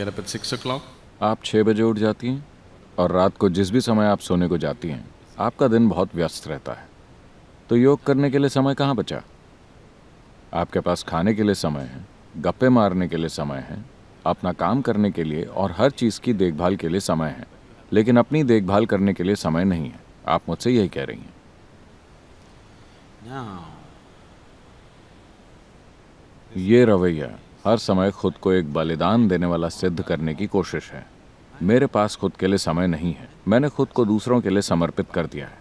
get up at six o'clock. आप छः बजे उठ जाती हैं और रात को जिस भी समय आप सोने को जाती हैं आपका दिन बहुत व्यस्त रहता है तो योग करने के लिए समय कहाँ बचा आपके पास खाने के लिए समय है गप्पे मारने के लिए समय है अपना काम करने के लिए और हर चीज़ की देखभाल के लिए समय है लेकिन अपनी देखभाल करने के लिए समय नहीं है आप मुझसे यही कह रही हैं ये रवैया हर समय खुद को एक बलिदान देने वाला सिद्ध करने की कोशिश है मेरे पास खुद के लिए समय नहीं है मैंने खुद को दूसरों के लिए समर्पित कर दिया है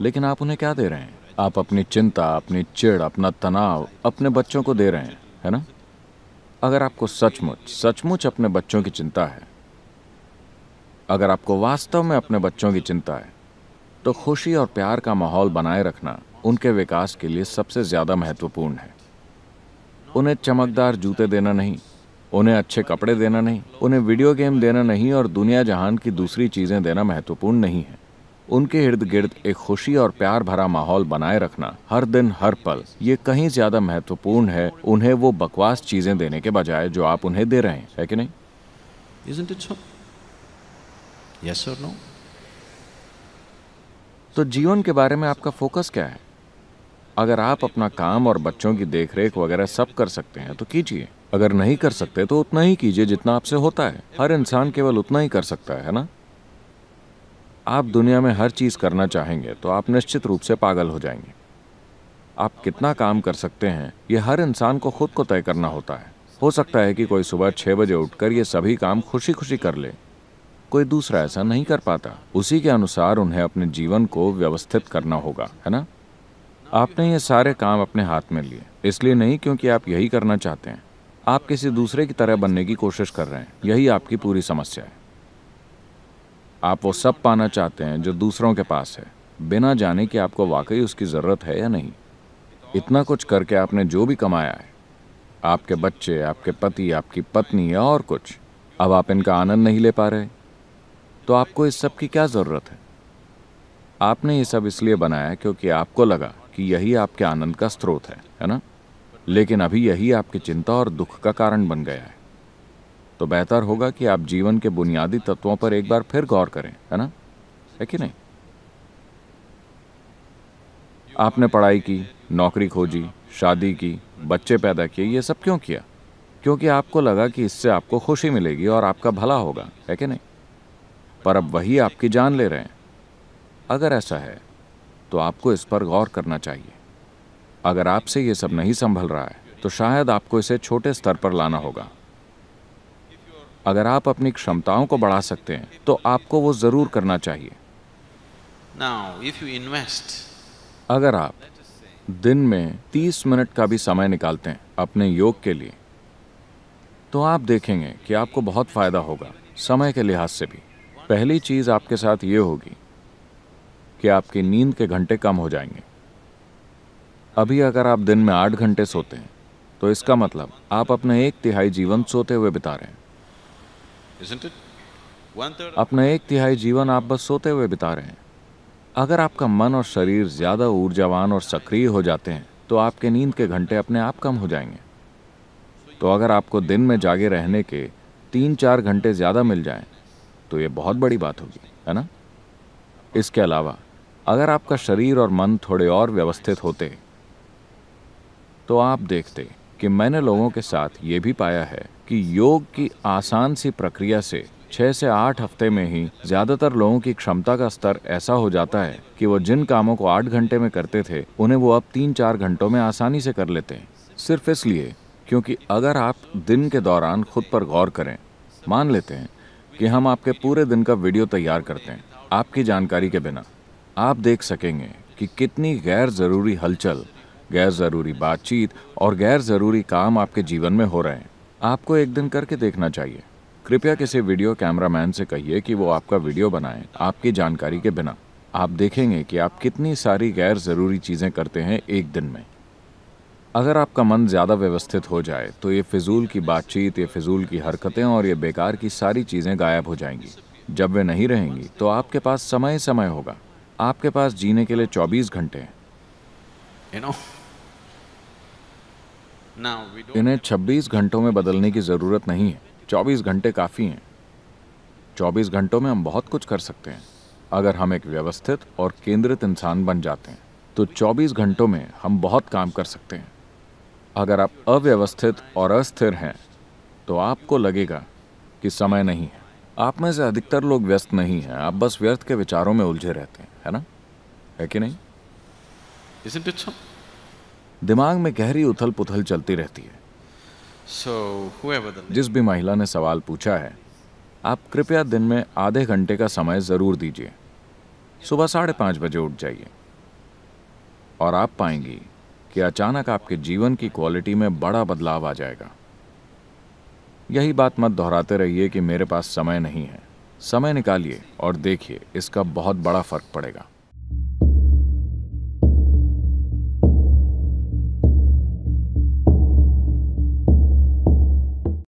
लेकिन आप उन्हें क्या दे रहे हैं आप अपनी चिंता अपनी चिड़ अपना तनाव अपने बच्चों को दे रहे हैं है ना अगर आपको सचमुच सचमुच अपने बच्चों की चिंता है अगर आपको वास्तव में अपने बच्चों की चिंता है तो खुशी और प्यार का माहौल बनाए रखना उनके विकास के लिए सबसे ज़्यादा महत्वपूर्ण है उन्हें चमकदार जूते देना नहीं उन्हें अच्छे कपड़े देना नहीं उन्हें वीडियो गेम देना नहीं और दुनिया जहान की दूसरी चीज़ें देना महत्वपूर्ण नहीं है उनके इर्द गिर्द एक खुशी और प्यार भरा माहौल बनाए रखना हर दिन हर पल ये कहीं ज्यादा महत्वपूर्ण है उन्हें वो बकवास चीजें देने के बजाय जो आप उन्हें दे रहे हैं कि नहीं Isn't it so? Yes or no? तो जीवन के बारे में आपका फोकस क्या है अगर आप अपना काम और बच्चों की देख रेख वगैरह सब कर सकते हैं तो कीजिए अगर नहीं कर सकते तो उतना ही कीजिए जितना आपसे होता है हर इंसान केवल उतना ही कर सकता है ना आप दुनिया में हर चीज़ करना चाहेंगे तो आप निश्चित रूप से पागल हो जाएंगे आप कितना काम कर सकते हैं ये हर इंसान को खुद को तय करना होता है हो सकता है कि कोई सुबह छह बजे उठकर ये सभी काम खुशी खुशी कर ले कोई दूसरा ऐसा नहीं कर पाता उसी के अनुसार उन्हें अपने जीवन को व्यवस्थित करना होगा है ना आपने ये सारे काम अपने हाथ में लिए इसलिए नहीं क्योंकि आप यही करना चाहते हैं आप किसी दूसरे की तरह बनने की कोशिश कर रहे हैं यही आपकी पूरी समस्या है आप वो सब पाना चाहते हैं जो दूसरों के पास है बिना जाने कि आपको वाकई उसकी ज़रूरत है या नहीं इतना कुछ करके आपने जो भी कमाया है आपके बच्चे आपके पति आपकी पत्नी या और कुछ अब आप इनका आनंद नहीं ले पा रहे तो आपको इस सब की क्या ज़रूरत है आपने ये सब इसलिए बनाया क्योंकि आपको लगा कि यही आपके आनंद का स्रोत है है ना लेकिन अभी यही आपकी चिंता और दुख का कारण बन गया है तो बेहतर होगा कि आप जीवन के बुनियादी तत्वों पर एक बार फिर गौर करें है ना है कि नहीं आपने पढ़ाई की नौकरी खोजी शादी की बच्चे पैदा किए ये सब क्यों किया क्योंकि आपको लगा कि इससे आपको खुशी मिलेगी और आपका भला होगा है कि नहीं पर अब वही आपकी जान ले रहे हैं अगर ऐसा है तो आपको इस पर गौर करना चाहिए अगर आपसे ये सब नहीं संभल रहा है तो शायद आपको इसे छोटे स्तर पर लाना होगा अगर आप अपनी क्षमताओं को बढ़ा सकते हैं तो आपको वो ज़रूर करना चाहिए Now, if you invest, अगर आप दिन में 30 मिनट का भी समय निकालते हैं अपने योग के लिए तो आप देखेंगे कि आपको बहुत फ़ायदा होगा समय के लिहाज से भी पहली चीज़ आपके साथ ये होगी कि आपकी नींद के घंटे कम हो जाएंगे अभी अगर आप दिन में आठ घंटे सोते हैं तो इसका मतलब आप अपने एक तिहाई जीवन सोते हुए बिता रहे हैं अपना एक तिहाई जीवन आप बस सोते हुए बिता रहे हैं अगर आपका मन और शरीर ज़्यादा ऊर्जावान और सक्रिय हो जाते हैं तो आपके नींद के घंटे अपने आप कम हो जाएंगे तो अगर आपको दिन में जागे रहने के तीन चार घंटे ज़्यादा मिल जाएं, तो ये बहुत बड़ी बात होगी है ना इसके अलावा अगर आपका शरीर और मन थोड़े और व्यवस्थित होते तो आप देखते कि मैंने लोगों के साथ ये भी पाया है कि योग की आसान सी प्रक्रिया से छः से आठ हफ्ते में ही ज़्यादातर लोगों की क्षमता का स्तर ऐसा हो जाता है कि वो जिन कामों को आठ घंटे में करते थे उन्हें वो अब तीन चार घंटों में आसानी से कर लेते हैं सिर्फ इसलिए क्योंकि अगर आप दिन के दौरान खुद पर गौर करें मान लेते हैं कि हम आपके पूरे दिन का वीडियो तैयार करते हैं आपकी जानकारी के बिना आप देख सकेंगे कि कितनी गैर ज़रूरी हलचल गैर ज़रूरी बातचीत और गैर ज़रूरी काम आपके जीवन में हो रहे हैं आपको एक दिन करके देखना चाहिए कृपया किसी वीडियो कैमरामैन से कहिए कि वो आपका वीडियो बनाए आपकी जानकारी के बिना आप देखेंगे कि आप कितनी सारी गैर ज़रूरी चीज़ें करते हैं एक दिन में अगर आपका मन ज़्यादा व्यवस्थित हो जाए तो ये फिजूल की बातचीत ये फिजूल की हरकतें और ये बेकार की सारी चीज़ें गायब हो जाएंगी जब वे नहीं रहेंगी तो आपके पास समय समय होगा आपके पास जीने के लिए 24 घंटे हैं इन्हें 26 घंटों में बदलने की ज़रूरत नहीं है 24 घंटे काफ़ी हैं 24 घंटों में हम बहुत कुछ कर सकते हैं अगर हम एक व्यवस्थित और केंद्रित इंसान बन जाते हैं तो 24 घंटों में हम बहुत काम कर सकते हैं अगर आप अव्यवस्थित और अस्थिर हैं तो आपको लगेगा कि समय नहीं है आप में से अधिकतर लोग व्यस्त नहीं हैं आप बस व्यर्थ के विचारों में उलझे रहते हैं है ना है कि नहीं Isn't it so? दिमाग में गहरी उथल पुथल चलती रहती है so, the... जिस भी महिला ने सवाल पूछा है आप कृपया दिन में आधे घंटे का समय ज़रूर दीजिए सुबह साढ़े पांच बजे उठ जाइए और आप पाएंगी कि अचानक आपके जीवन की क्वालिटी में बड़ा बदलाव आ जाएगा यही बात मत दोहराते रहिए कि मेरे पास समय नहीं है समय निकालिए और देखिए इसका बहुत बड़ा फर्क पड़ेगा